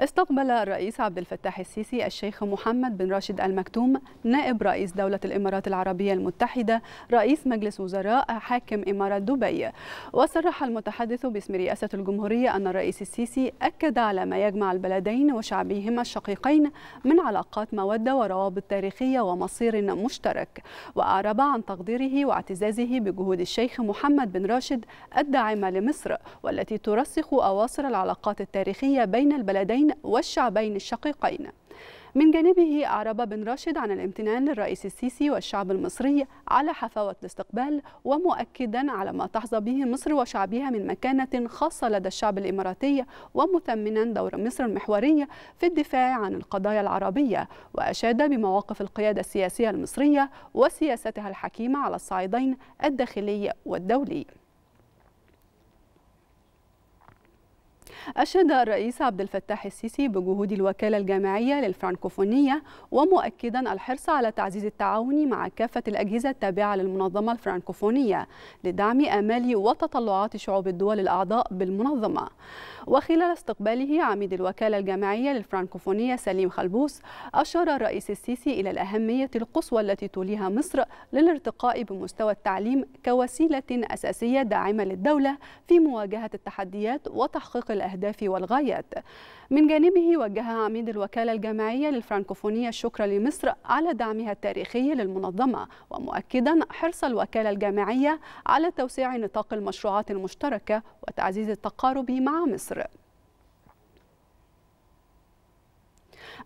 استقبل الرئيس عبد الفتاح السيسي الشيخ محمد بن راشد المكتوم نائب رئيس دولة الإمارات العربية المتحدة رئيس مجلس وزراء حاكم إمارة دبي وصرح المتحدث باسم رئاسة الجمهورية أن الرئيس السيسي أكد على ما يجمع البلدين وشعبيهما الشقيقين من علاقات مودة وروابط تاريخية ومصير مشترك وأعرب عن تقديره واعتزازه بجهود الشيخ محمد بن راشد الداعمة لمصر والتي ترسخ أواصر العلاقات التاريخية بين البلدين والشعبين الشقيقين من جانبه أعرب بن راشد عن الامتنان للرئيس السيسي والشعب المصري على حفاوة الاستقبال ومؤكدا على ما تحظى به مصر وشعبها من مكانة خاصة لدى الشعب الإماراتي ومثمنا دور مصر المحورية في الدفاع عن القضايا العربية وأشاد بمواقف القيادة السياسية المصرية وسياستها الحكيمة على الصعيدين الداخلي والدولي أشاد الرئيس عبد الفتاح السيسي بجهود الوكالة الجامعية للفرنكوفونية ومؤكدا الحرص على تعزيز التعاون مع كافة الأجهزة التابعة للمنظمة الفرنكوفونية لدعم آمال وتطلعات شعوب الدول الأعضاء بالمنظمة وخلال استقباله عميد الوكالة الجامعية للفرنكوفونية سليم خلبوس أشار الرئيس السيسي إلى الأهمية القصوى التي توليها مصر للارتقاء بمستوى التعليم كوسيلة أساسية داعمة للدولة في مواجهة التحديات وتحقيق الأهداف الأهداف والغايات من جانبه وجه عميد الوكالة الجامعية للفرنكوفونية الشكر لمصر على دعمها التاريخي للمنظمة ومؤكدا حرص الوكالة الجامعية على توسيع نطاق المشروعات المشتركة وتعزيز التقارب مع مصر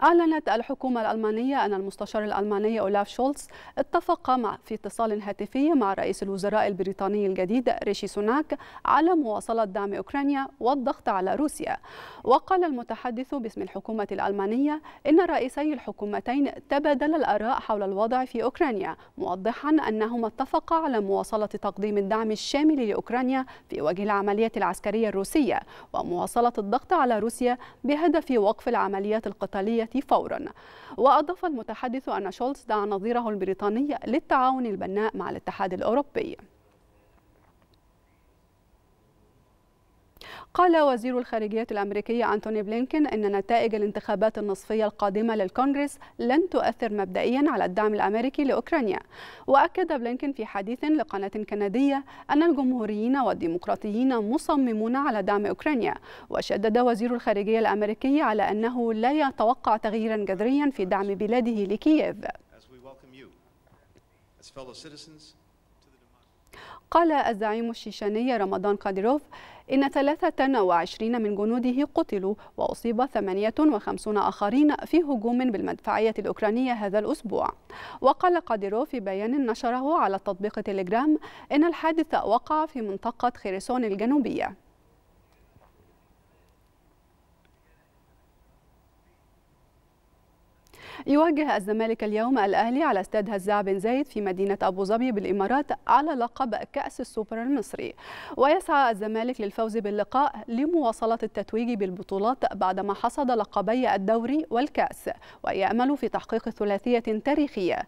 أعلنت الحكومة الألمانية أن المستشار الألماني أولاف شولتز اتفق مع في اتصال هاتفي مع رئيس الوزراء البريطاني الجديد ريشي سوناك على مواصلة دعم أوكرانيا والضغط على روسيا وقال المتحدث باسم الحكومة الألمانية إن رئيسي الحكومتين تبادلا الآراء حول الوضع في أوكرانيا موضحا أنهما اتفقا على مواصلة تقديم الدعم الشامل لأوكرانيا في وجه العملية العسكرية الروسية ومواصلة الضغط على روسيا بهدف وقف العمليات القتالية فورا وأضاف المتحدث أن شولتز دعا نظيره البريطاني للتعاون البناء مع الاتحاد الأوروبي قال وزير الخارجية الأمريكي أنتوني بلينكين أن نتائج الانتخابات النصفية القادمة للكونغرس لن تؤثر مبدئيا على الدعم الأمريكي لأوكرانيا وأكد بلينكين في حديث لقناة كندية أن الجمهوريين والديمقراطيين مصممون على دعم أوكرانيا وشدد وزير الخارجية الأمريكي على أنه لا يتوقع تغييرا جذريا في دعم بلاده لكييف As fellow citizens, قال الزعيم الشيشاني رمضان قادروف إن 23 من جنوده قتلوا وأصيب 58 آخرين في هجوم بالمدفعية الأوكرانية هذا الأسبوع وقال قادرو في بيان نشره على تطبيق تيليجرام إن الحادث وقع في منطقة خيرسون الجنوبية يواجه الزمالك اليوم الأهلي على استاد هزاع بن زايد في مدينة أبو ظبي بالإمارات على لقب كأس السوبر المصري ويسعى الزمالك للفوز باللقاء لمواصلة التتويج بالبطولات بعدما حصد لقبي الدوري والكأس ويأمل في تحقيق ثلاثية تاريخية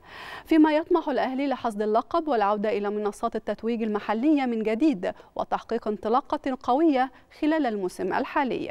فيما يطمح الأهلي لحصد اللقب والعودة إلى منصات التتويج المحلية من جديد وتحقيق انطلاقة قوية خلال الموسم الحالي